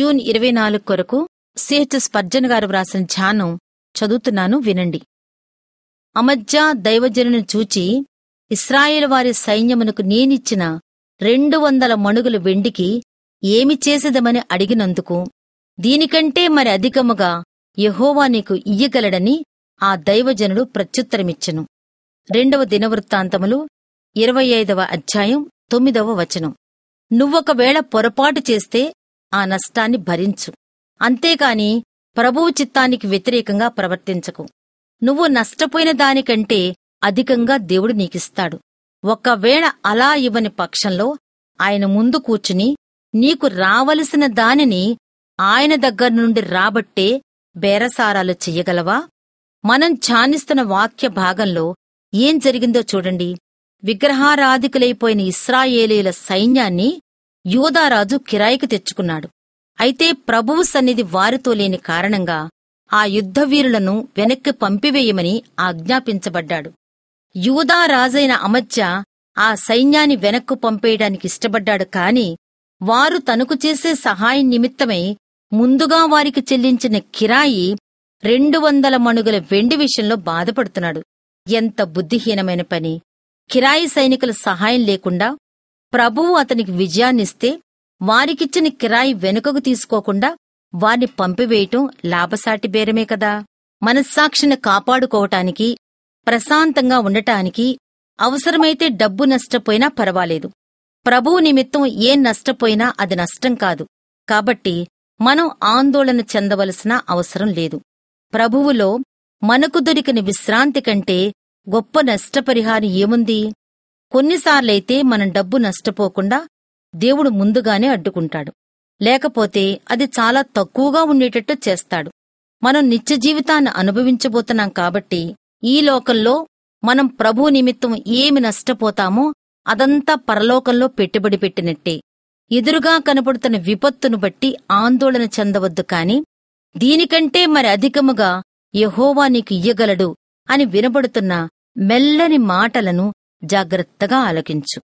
June ఇరవై నాలుగు కొరకు సిహెచ్ స్పర్జన్ గారు వ్రాసిన ధ్యానం చదువుతున్నాను వినండి అమజ్జా దైవజనుని చూచి ఇస్రాయేల్ వారి సైన్యమునకు నేనిచ్చిన రెండు వందల మణుగుల వెండికి ఏమి చేసేదమని అడిగినందుకు దీనికంటే మరి అధికముగా యహోవా నీకు ఇయ్యగలడని ఆ దైవజనుడు ప్రత్యుత్తరమిచ్చెను రెండవ దినవృత్తాంతములు ఇరవై ఐదవ అధ్యాయం తొమ్మిదవ వచనం నువ్వొకవేళ పొరపాటు చేస్తే ఆ నష్టాన్ని భరించు అంతేకాని ప్రభువు చిత్తానికి వ్యతిరేకంగా ప్రవర్తించకు నువ్వు నష్టపోయిన దానికంటే అధికంగా దేవుడు నీకిస్తాడు ఒకవేళ అలా ఇవ్వని పక్షంలో ఆయన ముందు కూర్చుని నీకు రావలసిన దానిని ఆయన దగ్గర నుండి రాబట్టే బేరసారాలు చెయ్యగలవా మనం ఛానిస్తున్న వాక్య భాగంలో ఏం జరిగిందో చూడండి విగ్రహారాధికులైపోయిన ఇస్రాయేలీల సైన్యాన్ని యూదారాజు కిరాయికి తెచ్చుకున్నాడు అయితే ప్రభువు సన్నిధి వారితో లేని కారణంగా ఆ యుద్ధవీరులను వెనక్కి పంపివేయమని ఆజ్ఞాపించబడ్డాడు యూదారాజైన అమత్య ఆ సైన్యాన్ని వెనక్కు పంపేయడానికి ఇష్టపడ్డాడు కాని వారు తనకు చేసే సహాయం నిమిత్తమై ముందుగా వారికి చెల్లించిన కిరాయి రెండు వందల మణుగుల వెండి విషయంలో బాధపడుతున్నాడు ఎంత బుద్ధిహీనమైన పని కిరాయి సైనికుల సహాయం లేకుండా ప్రభువు అతనికి విజయాన్నిస్తే వారికిచ్చిన కిరాయి వెనుకకు తీసుకోకుండా వారిని పంపివేయటం లాభసాటి బేరమే కదా మనస్సాక్షిని కాపాడుకోవటానికి ప్రశాంతంగా ఉండటానికి అవసరమైతే డబ్బు నష్టపోయినా పర్వాలేదు ప్రభువు నిమిత్తం ఏ నష్టపోయినా అది నష్టం కాదు కాబట్టి మనం ఆందోళన చెందవలసిన అవసరం లేదు ప్రభువులో మనకు దొరికిన విశ్రాంతి కంటే గొప్ప నష్టపరిహారం ఏముంది కొన్నిసార్లైతే మనం డబ్బు నష్టపోకుండా దేవుడు ముందుగానే అడ్డుకుంటాడు లేకపోతే అది చాలా తక్కువగా ఉండేటట్టు చేస్తాడు మనం నిత్య జీవితాన్ని అనుభవించబోతున్నాం కాబట్టి ఈ లోకంలో మనం ప్రభు నిమిత్తం ఏమి నష్టపోతామో అదంతా పరలోకంలో పెట్టుబడి పెట్టినట్టే ఎదురుగా కనపడుతున్న విపత్తును బట్టి ఆందోళన చెందవద్దు కాని దీనికంటే మరి అధికముగా యహోవా నీకు ఇయ్యగలడు అని వినబడుతున్న మెల్లని మాటలను జాగ్రత్తగా ఆలకించు